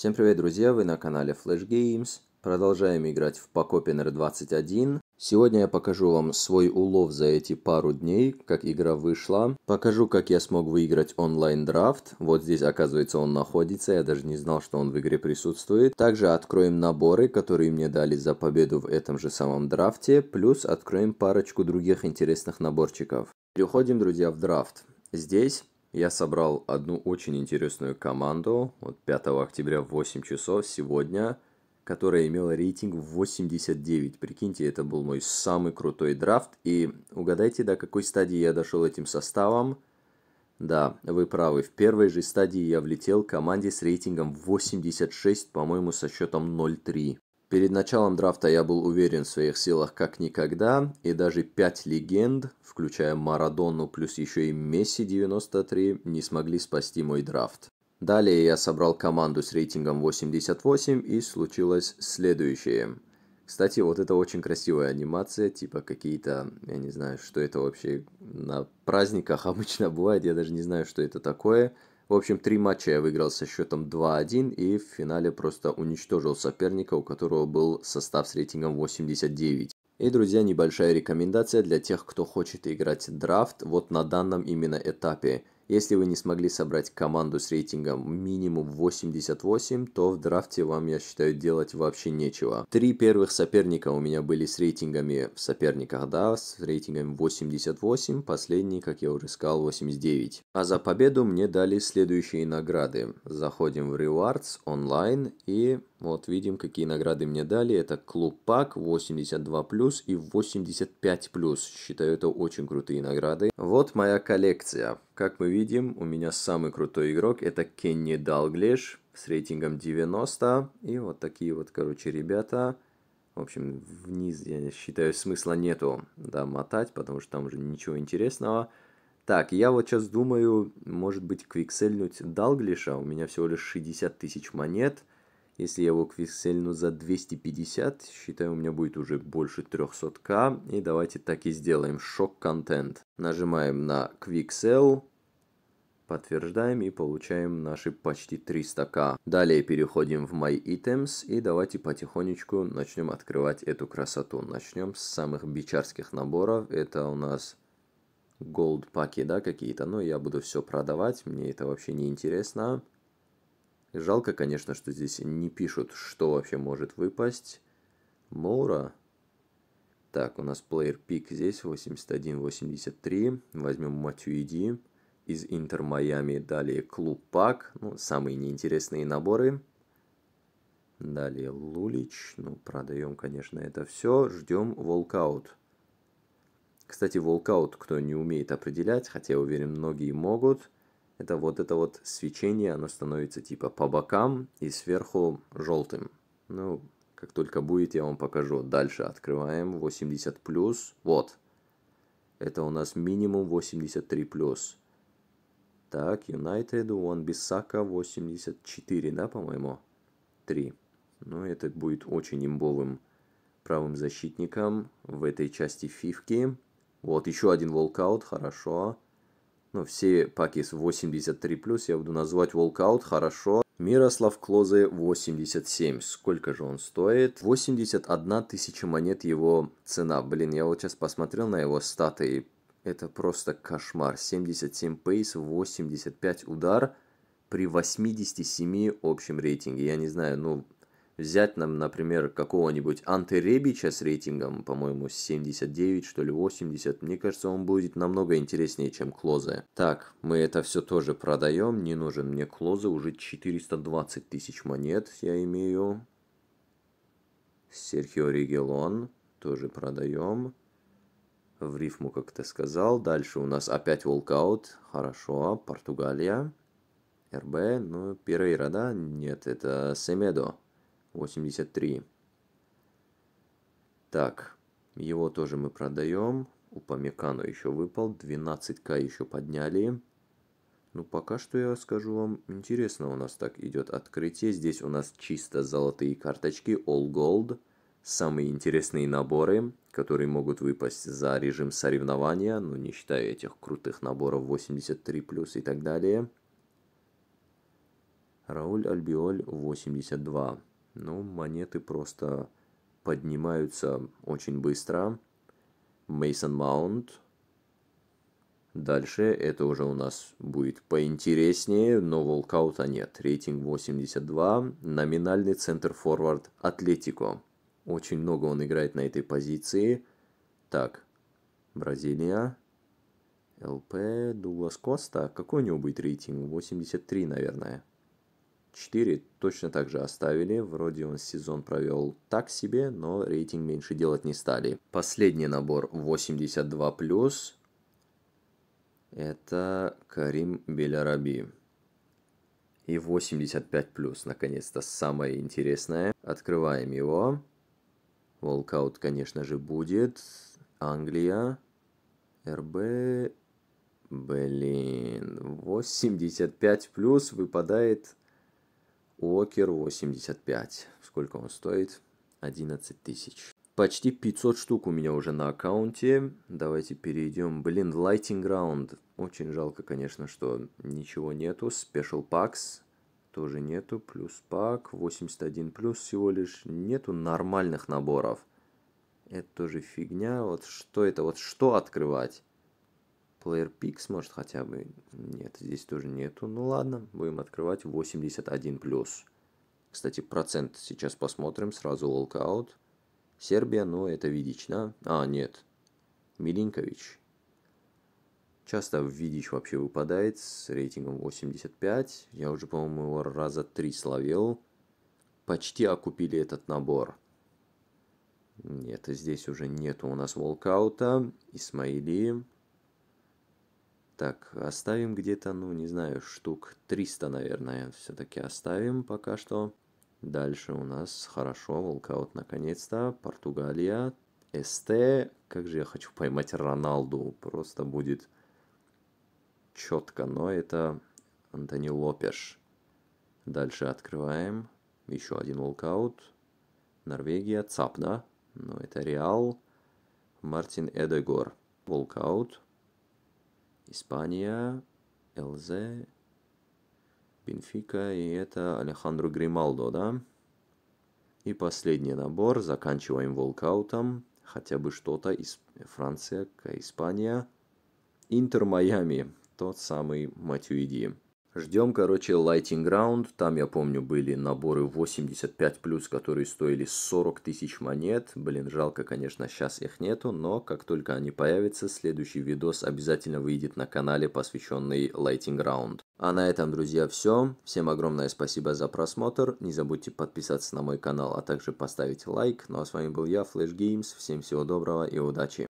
Всем привет, друзья! Вы на канале Flash Games. Продолжаем играть в Покопинер 21. Сегодня я покажу вам свой улов за эти пару дней, как игра вышла. Покажу, как я смог выиграть онлайн-драфт. Вот здесь, оказывается, он находится. Я даже не знал, что он в игре присутствует. Также откроем наборы, которые мне дали за победу в этом же самом драфте. Плюс откроем парочку других интересных наборчиков. Переходим, друзья, в драфт. Здесь я собрал одну очень интересную команду вот 5 октября в 8 часов сегодня, которая имела рейтинг 89. Прикиньте, это был мой самый крутой драфт. И угадайте, до какой стадии я дошел этим составом. Да, вы правы, в первой же стадии я влетел команде с рейтингом 86, по-моему, со счетом 0-3. Перед началом драфта я был уверен в своих силах как никогда, и даже пять легенд, включая Марадону плюс еще и Месси 93, не смогли спасти мой драфт. Далее я собрал команду с рейтингом 88, и случилось следующее. Кстати, вот это очень красивая анимация, типа какие-то, я не знаю, что это вообще на праздниках обычно бывает, я даже не знаю, что это такое – в общем, три матча я выиграл со счетом 2-1 и в финале просто уничтожил соперника, у которого был состав с рейтингом 89. И, друзья, небольшая рекомендация для тех, кто хочет играть драфт вот на данном именно этапе. Если вы не смогли собрать команду с рейтингом минимум 88, то в драфте вам, я считаю, делать вообще нечего. Три первых соперника у меня были с рейтингами в соперниках, да, с рейтингом 88, последний, как я уже сказал, 89. А за победу мне дали следующие награды. Заходим в Rewards онлайн и вот видим, какие награды мне дали. Это клуб пак 82+, и 85+. Считаю, это очень крутые награды. Вот моя коллекция. Как мы видим, у меня самый крутой игрок это Кенни Далглиш с рейтингом 90. И вот такие вот, короче, ребята. В общем, вниз, я считаю, смысла нету да, мотать, потому что там уже ничего интересного. Так, я вот сейчас думаю, может быть, квиксельнуть Далглиша. У меня всего лишь 60 тысяч монет. Если я его квиксельну за 250, считаю, у меня будет уже больше 300к. И давайте так и сделаем. Шок-контент. Нажимаем на квиксель. Подтверждаем и получаем наши почти 300к. Далее переходим в My Items и давайте потихонечку начнем открывать эту красоту. Начнем с самых бичарских наборов. Это у нас gold паки, да, какие-то. Но я буду все продавать, мне это вообще не интересно. Жалко, конечно, что здесь не пишут, что вообще может выпасть. Моура. Так, у нас плеер пик здесь 81-83. Возьмем Матюиди из Интер Майами, далее Клуб Пак, ну, самые неинтересные наборы. Далее Лулич, ну, продаем, конечно, это все, ждем волкаут. Кстати, волкаут, кто не умеет определять, хотя я уверен, многие могут, это вот это вот свечение, оно становится типа по бокам и сверху желтым. Ну, как только будет, я вам покажу. Дальше открываем 80+, вот. Это у нас минимум 83+. Так, United он Бисака 84, да, по-моему? 3. Ну, это будет очень имбовым правым защитником в этой части фифки. Вот еще один волкаут, хорошо. Ну, все паки с 83+, я буду назвать волкаут, хорошо. Мирослав Клозе 87. Сколько же он стоит? 81 тысяча монет его цена. Блин, я вот сейчас посмотрел на его статы это просто кошмар. 77 пейс, 85 удар при 87 общем рейтинге. Я не знаю, ну, взять нам, например, какого-нибудь Антеребича с рейтингом, по-моему, 79, что ли, 80, мне кажется, он будет намного интереснее, чем Клозе. Так, мы это все тоже продаем, не нужен мне Клозе, уже 420 тысяч монет я имею. Серхио Ригелон тоже продаем в рифму, как ты сказал. Дальше у нас опять волкаут. Хорошо, Португалия. РБ, ну, Пирейра, да? Нет, это Семедо, 83. Так, его тоже мы продаем. У Памекано еще выпал, 12к еще подняли. Ну, пока что я скажу вам, интересно у нас так идет открытие. Здесь у нас чисто золотые карточки, all gold. Самые интересные наборы которые могут выпасть за режим соревнования, ну не считая этих крутых наборов 83 плюс и так далее. Рауль Альбиоль 82. Ну, монеты просто поднимаются очень быстро. Мейсон Маунт. Дальше это уже у нас будет поинтереснее, но волкаута нет. Рейтинг 82. Номинальный центр-форвард Атлетико. Очень много он играет на этой позиции. Так, Бразилия. ЛП, Дуглас Коста. Какой у него будет рейтинг? 83, наверное. 4 точно так же оставили. Вроде он сезон провел так себе, но рейтинг меньше делать не стали. Последний набор 82 плюс. Это Карим Беляраби. И 85 плюс, наконец-то, самое интересное. Открываем его. Волкаут, конечно же, будет. Англия. РБ. Блин. 85 плюс выпадает Уокер 85. Сколько он стоит? 11 тысяч. Почти 500 штук у меня уже на аккаунте. Давайте перейдем. Блин, Lighting Round. Очень жалко, конечно, что ничего нету. Special Packs тоже нету. Плюс пак, 81 плюс всего лишь. Нету нормальных наборов. Это тоже фигня. Вот что это? Вот что открывать? Player Pix, может, хотя бы? Нет, здесь тоже нету. Ну ладно, будем открывать 81 плюс. Кстати, процент сейчас посмотрим. Сразу волкаут. Сербия, но ну, это видично А, нет. Милинкович. Часто видишь вообще выпадает с рейтингом 85. Я уже, по-моему, его раза три словил. Почти окупили этот набор. Нет, здесь уже нету у нас волкаута. Исмаили. Так, оставим где-то, ну, не знаю, штук 300, наверное, все-таки оставим пока что. Дальше у нас хорошо, волкаут наконец-то, Португалия, СТ. Как же я хочу поймать Роналду, просто будет четко, но это Антони Лопеш. Дальше открываем. Еще один волкаут. Норвегия, Цапна. Но ну, это Реал. Мартин Эдегор. Волкаут. Испания, ЛЗ, Бенфика, и это Алехандро Грималдо, да? И последний набор, заканчиваем волкаутом, хотя бы что-то из Франция, Испания, Интер Майами, тот самый Матюиди. Ждем, короче, Lighting Round. Там, я помню, были наборы 85+, которые стоили 40 тысяч монет. Блин, жалко, конечно, сейчас их нету, но как только они появятся, следующий видос обязательно выйдет на канале, посвященный Lighting Round. А на этом, друзья, все. Всем огромное спасибо за просмотр. Не забудьте подписаться на мой канал, а также поставить лайк. Ну а с вами был я, Flash Games. Всем всего доброго и удачи.